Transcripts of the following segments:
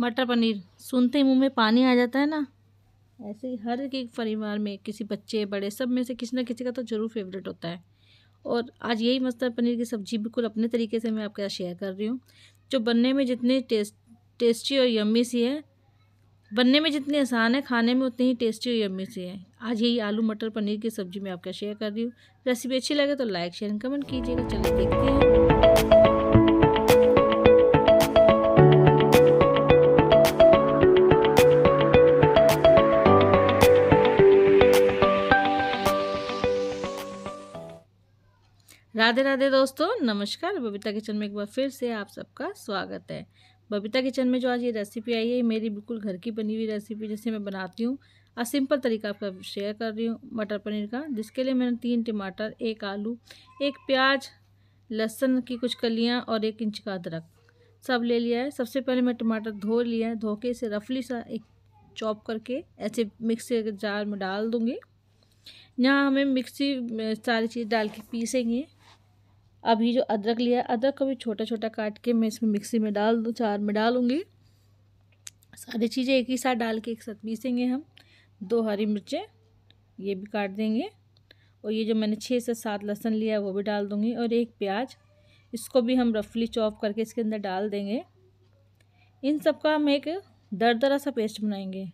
मटर पनीर सुनते ही मुंह में पानी आ जाता है ना ऐसे ही हर एक परिवार में किसी बच्चे बड़े सब में से किसी ना किसी का तो ज़रूर फेवरेट होता है और आज यही मस्तर पनीर की सब्ज़ी बिल्कुल अपने तरीके से मैं आपके साथ शेयर कर रही हूँ जो बनने में जितनी टेस्ट टेस्टी और यम्मी सी है बनने में जितनी आसान है खाने में उतनी ही टेस्टी और यम्मी सी है आज यही आलू मटर पनीर की सब्ज़ी मैं आपके शेयर कर रही हूँ रेसिपी अच्छी लगे तो लाइक शेयर कमेंट कीजिएगा चलिए देखते हैं राधे राधे दोस्तों नमस्कार बबीता किचन में एक बार फिर से आप सबका स्वागत है बबीता किचन में जो आज ये रेसिपी आई है मेरी बिल्कुल घर की बनी हुई रेसिपी जैसे मैं बनाती हूँ और सिंपल तरीका आपका शेयर कर रही हूँ मटर पनीर का जिसके लिए मैंने तीन टमाटर एक आलू एक प्याज लहसुन की कुछ कलियाँ और एक इंच का अदरक सब ले लिया है सबसे पहले मैं टमाटर धो लिया है धो के इसे रफली सा एक चॉप करके ऐसे मिक्सी जार में डाल दूँगी यहाँ हमें मिक्सी सारी चीज़ डाल के पीसेंगे अभी जो अदरक लिया है अदरक को भी छोटा छोटा काट के मैं इसमें मिक्सी में डाल दूँ चार में डालूँगी सारी चीज़ें एक ही साथ डाल के एक साथ पीसेंगे हम दो हरी मिर्चें ये भी काट देंगे और ये जो मैंने छः से सात लहसुन लिया है वो भी डाल दूँगी और एक प्याज इसको भी हम रफली चॉप करके इसके अंदर डाल देंगे इन सब का हम एक दर दरा सा पेस्ट बनाएंगे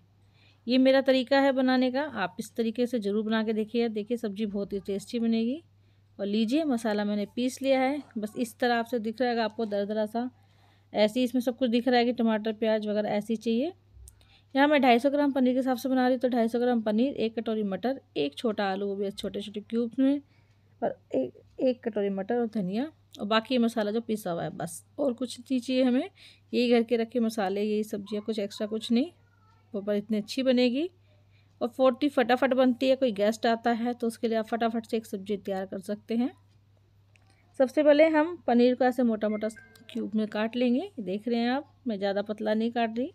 ये मेरा तरीका है बनाने का आप इस तरीके से ज़रूर बना के देखिए देखिए सब्ज़ी बहुत ही टेस्टी बनेगी और लीजिए मसाला मैंने पीस लिया है बस इस तरह आपसे दिख रहा है आपको दरदरा सा ऐसे ही इसमें सब कुछ दिख रहा है कि टमाटर प्याज वगैरह ऐसे ही चाहिए यहाँ मैं सौ ग्राम पनीर के हिसाब से बना रही हूँ तो सौ ग्राम पनीर एक कटोरी मटर एक छोटा आलू वो भी छोटे छोटे क्यूब्स में और एक एक कटोरी मटर और धनिया और बाकी मसाला जो पिसा हुआ है बस और कुछ नहीं चाहिए हमें यही घर के रखे मसाले यही सब्जियाँ कुछ एक्स्ट्रा कुछ नहीं वो पर इतनी अच्छी बनेगी और फोर्टी फटाफट बनती है कोई गेस्ट आता है तो उसके लिए आप फटाफट से एक सब्ज़ी तैयार कर सकते हैं सबसे पहले हम पनीर को ऐसे मोटा मोटा क्यूब में काट लेंगे देख रहे हैं आप मैं ज़्यादा पतला नहीं काट रही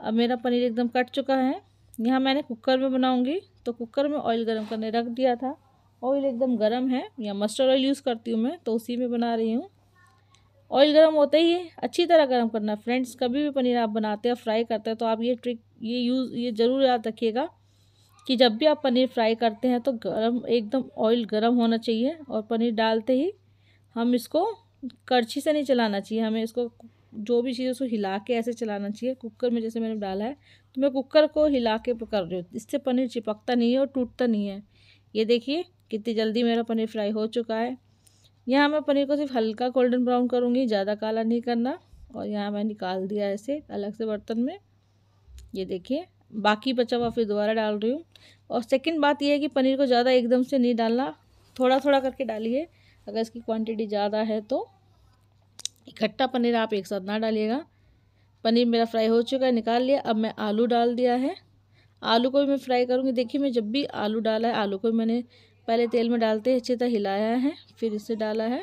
अब मेरा पनीर एकदम कट चुका है यहाँ मैंने कुकर में बनाऊँगी तो कुकर में ऑयल गर्म करने रख दिया था ऑयल एकदम गर्म है या मस्टर्ड ऑयल यूज़ करती हूँ मैं तो उसी में बना रही हूँ ऑयल गर्म होते ही अच्छी तरह गर्म करना फ्रेंड्स कभी भी पनीर आप बनाते हैं फ्राई करते हैं तो आप ये ट्रिक ये यूज़ ये ज़रूर याद रखिएगा कि जब भी आप पनीर फ्राई करते हैं तो गरम एकदम ऑयल गरम होना चाहिए और पनीर डालते ही हम इसको करछी से नहीं चलाना चाहिए हमें इसको जो भी चीज़ उसको हिला के ऐसे चलाना चाहिए कुकर में जैसे मैंने डाला है तो मैं कुकर को हिला के कर रही हूँ इससे पनीर चिपकता नहीं है और टूटता नहीं है ये देखिए कितनी जल्दी मेरा पनीर फ्राई हो चुका है यहाँ मैं पनीर को सिर्फ हल्का गोल्डन ब्राउन करूँगी ज़्यादा काला नहीं करना और यहाँ मैं निकाल दिया ऐसे अलग से बर्तन में ये देखिए बाकी बचा हुआ फिर दोबारा डाल रही हूँ और सेकंड बात यह है कि पनीर को ज़्यादा एकदम से नहीं डालना थोड़ा थोड़ा करके डालिए अगर इसकी क्वांटिटी ज़्यादा है तो इकट्ठा पनीर आप एक साथ ना डालिएगा पनीर मेरा फ्राई हो चुका है निकाल लिया अब मैं आलू डाल दिया है आलू को भी मैं फ्राई करूँगी देखिए मैं जब भी आलू डाला है आलू को मैंने पहले तेल में डालते हैं अच्छे तरह हिलाया है फिर इसे डाला है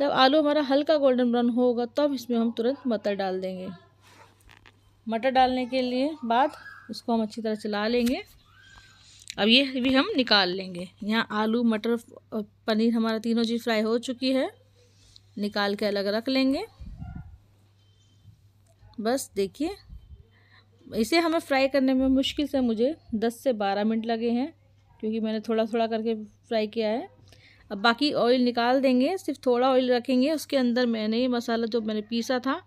जब आलू हमारा हल्का गोल्डन ब्राउन होगा तब तो इसमें हम तुरंत मटर डाल देंगे मटर डालने के लिए बाद उसको हम अच्छी तरह चला लेंगे अब ये भी हम निकाल लेंगे यहाँ आलू मटर पनीर हमारा तीनों चीज़ फ्राई हो चुकी है निकाल के अलग रख लेंगे बस देखिए इसे हमें फ्राई करने में मुश्किल से मुझे 10 से 12 मिनट लगे हैं क्योंकि मैंने थोड़ा थोड़ा करके फ्राई किया है अब बाकी ऑयल निकाल देंगे सिर्फ थोड़ा ऑयल रखेंगे उसके अंदर मैंने ये मसाला जो मैंने पीसा था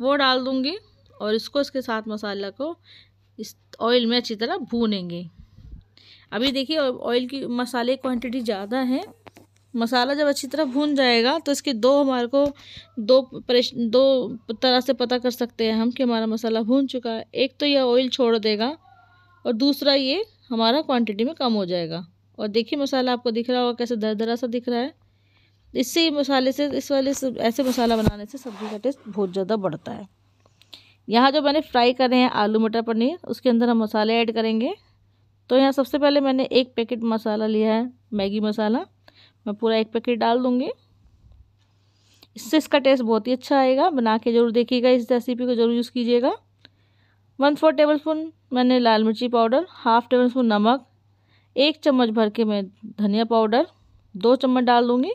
वो डाल दूँगी और इसको इसके साथ मसाला को इस ऑयल में अच्छी तरह भूनेंगे अभी देखिए ऑयल की मसाले क्वांटिटी ज़्यादा है मसाला जब अच्छी तरह भून जाएगा तो इसके दो हमारे को दो परेश दो तरह से पता कर सकते हैं हम कि हमारा मसाला भून चुका है एक तो यह ऑयल छोड़ देगा और दूसरा ये हमारा क्वांटिटी में कम हो जाएगा और देखिए मसाला आपको दिख रहा होगा कैसे दर दरा सा दिख रहा है इससे मसाले से इस वाले से ऐसे मसाला बनाने से सब्ज़ी का टेस्ट बहुत ज़्यादा बढ़ता है यहाँ जो मैंने फ्राई करे हैं आलू मटर पनीर उसके अंदर हम मसाले ऐड करेंगे तो यहाँ सबसे पहले मैंने एक पैकेट मसाला लिया है मैगी मसाला मैं पूरा एक पैकेट डाल दूँगी इससे इसका टेस्ट बहुत ही अच्छा आएगा बना के ज़रूर देखिएगा इस रेसिपी को ज़रूर यूज़ कीजिएगा वन फोर टेबल स्पून मैंने लाल मिर्ची पाउडर हाफ़ टेबल स्पून नमक एक चम्मच भर के मैं धनिया पाउडर दो चम्मच डाल दूँगी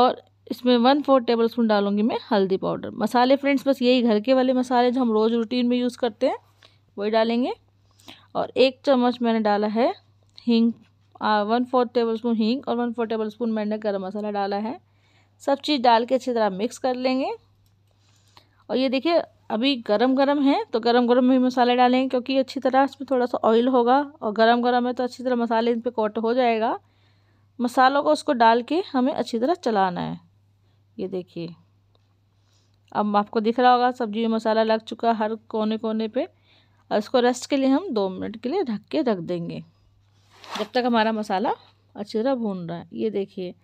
और इसमें वन फोर टेबल स्पून डालूँगी मैं हल्दी पाउडर मसाले फ्रेंड्स बस यही घर के वाले मसाले जो हम रोज़ रूटीन में यूज़ करते हैं वही डालेंगे और एक चम्मच मैंने डाला है हींग वन फोर्थ टेबल स्पून हींग और वन फोर टेबल स्पून मैंने गर्म मसाला डाला है सब चीज़ डाल के अच्छी तरह मिक्स कर लेंगे और ये देखिए अभी गरम गरम है तो गरम गरम में मसाले डालेंगे क्योंकि अच्छी तरह इसमें थोड़ा सा ऑयल होगा और गरम गरम है तो अच्छी तरह मसाले इन पर कोट हो जाएगा मसालों को उसको डाल के हमें अच्छी तरह चलाना है ये देखिए अब आपको दिख रहा होगा सब्जी में मसाला लग चुका हर कोने कोने पे और इसको रेस्ट के लिए हम दो मिनट के लिए ढक के रख देंगे जब तक हमारा मसाला अच्छी तरह भून रहा है ये देखिए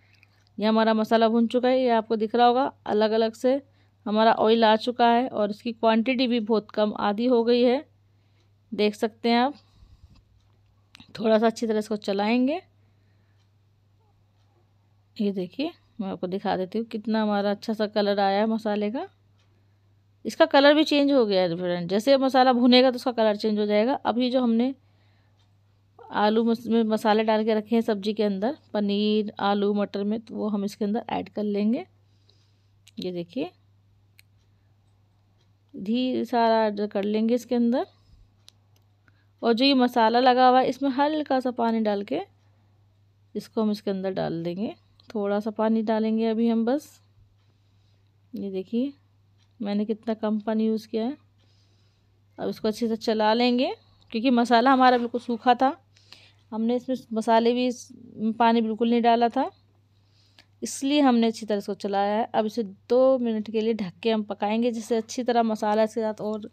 यह हमारा मसाला भून चुका है ये आपको दिख रहा होगा अलग अलग से हमारा ऑयल आ चुका है और इसकी क्वांटिटी भी बहुत कम आधी हो गई है देख सकते हैं आप थोड़ा सा अच्छी तरह इसको चलाएंगे ये देखिए मैं आपको दिखा देती हूँ कितना हमारा अच्छा सा कलर आया है मसाले का इसका कलर भी चेंज हो गया है डिफरेंट जैसे मसाला भुनेगा तो उसका कलर चेंज हो जाएगा अभी जो हमने आलू में मसाले डाल के रखे हैं सब्जी के अंदर पनीर आलू मटर में तो वो हम इसके अंदर ऐड कर लेंगे ये देखिए घी सारा ऐड कर लेंगे इसके अंदर और जो ये मसाला लगा हुआ है इसमें हल्का सा पानी डाल के इसको हम इसके अंदर डाल देंगे थोड़ा सा पानी डालेंगे अभी हम बस ये देखिए मैंने कितना कम पानी यूज़ किया है अब इसको अच्छे से चला लेंगे क्योंकि मसाला हमारा बिल्कुल सूखा था हमने इसमें मसाले भी पानी बिल्कुल नहीं डाला था इसलिए हमने अच्छी तरह इसको चलाया है अब इसे दो मिनट के लिए ढक के हम पकाएंगे जिससे अच्छी तरह मसाला इसके साथ और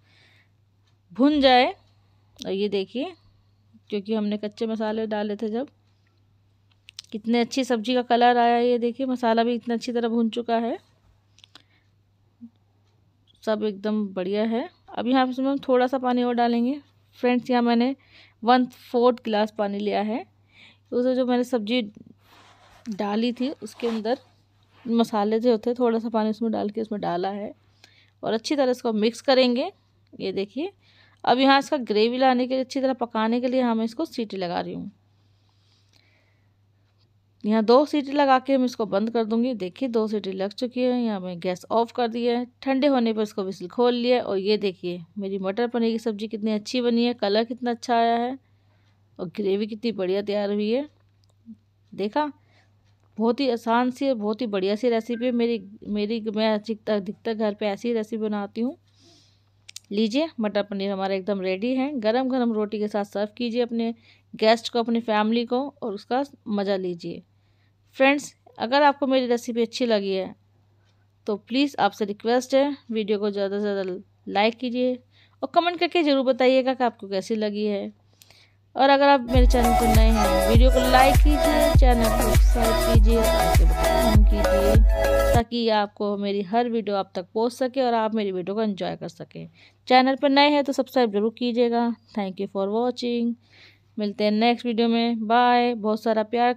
भुन जाए और ये देखिए क्योंकि हमने कच्चे मसाले डाले थे जब कितने अच्छी सब्जी का कलर आया ये देखिए मसाला भी इतना अच्छी तरह भुन चुका है सब एकदम बढ़िया है अब यहाँ इसमें हम थोड़ा सा पानी और डालेंगे फ्रेंड्स यहाँ मैंने वन फोर्थ गिलास पानी लिया है उसे जो मैंने सब्जी डाली थी उसके अंदर मसाले जो होते थोड़ा सा पानी उसमें डाल के उसमें डाला है और अच्छी तरह इसको मिक्स करेंगे ये देखिए अब यहाँ इसका ग्रेवी लाने के लिए अच्छी तरह पकाने के लिए हम इसको सीटी लगा रही हूँ यहाँ दो सीटी लगा के हम इसको बंद कर दूँगी देखिए दो सीटी लग चुकी है यहाँ मैं गैस ऑफ कर दिया है ठंडे होने पर इसको विसल खोल लिया और ये देखिए मेरी मटर पनीर की सब्ज़ी कितनी अच्छी बनी है कलर कितना अच्छा आया है और ग्रेवी कितनी बढ़िया तैयार हुई है देखा बहुत ही आसान सी और बहुत ही बढ़िया सी रेसिपी है मेरी मेरी मैं अधिकतर अधिकतर घर पे ऐसी रेसिपी बनाती हूँ लीजिए मटर पनीर हमारा एकदम रेडी है गरम गरम रोटी के साथ सर्व कीजिए अपने गेस्ट को अपनी फैमिली को और उसका मज़ा लीजिए फ्रेंड्स अगर आपको मेरी रेसिपी अच्छी लगी है तो प्लीज़ आपसे रिक्वेस्ट है वीडियो को ज़्यादा से ज़्यादा लाइक कीजिए और कमेंट करके ज़रूर बताइएगा कि आपको कैसी लगी है और अगर आप मेरे चैनल पर नए हैं वीडियो को लाइक कीजिए चैनल को सब्सक्राइब कीजिए कीजिए ताकि आपको मेरी हर वीडियो आप तक पहुंच सके और आप मेरी वीडियो को एंजॉय कर सकें चैनल पर नए हैं तो सब्सक्राइब जरूर कीजिएगा थैंक यू फॉर वॉचिंग मिलते हैं नेक्स्ट वीडियो में बाय बहुत सारा प्यार